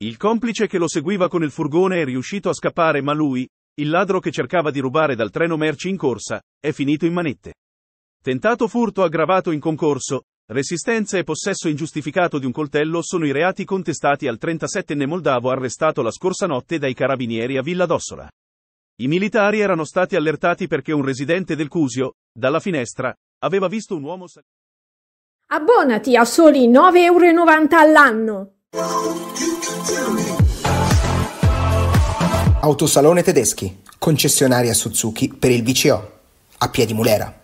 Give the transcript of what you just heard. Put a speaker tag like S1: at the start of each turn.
S1: Il complice che lo seguiva con il furgone è riuscito a scappare ma lui, il ladro che cercava di rubare dal treno merci in corsa, è finito in manette. Tentato furto aggravato in concorso, resistenza e possesso ingiustificato di un coltello sono i reati contestati al 37enne moldavo arrestato la scorsa notte dai carabinieri a Villa d'Ossola. I militari erano stati allertati perché un residente del Cusio, dalla finestra, aveva visto un uomo.
S2: Abbonati a soli 9,90 euro all'anno.
S3: Autosalone Tedeschi, concessionaria Suzuki per il VCO, a piedi Mulera.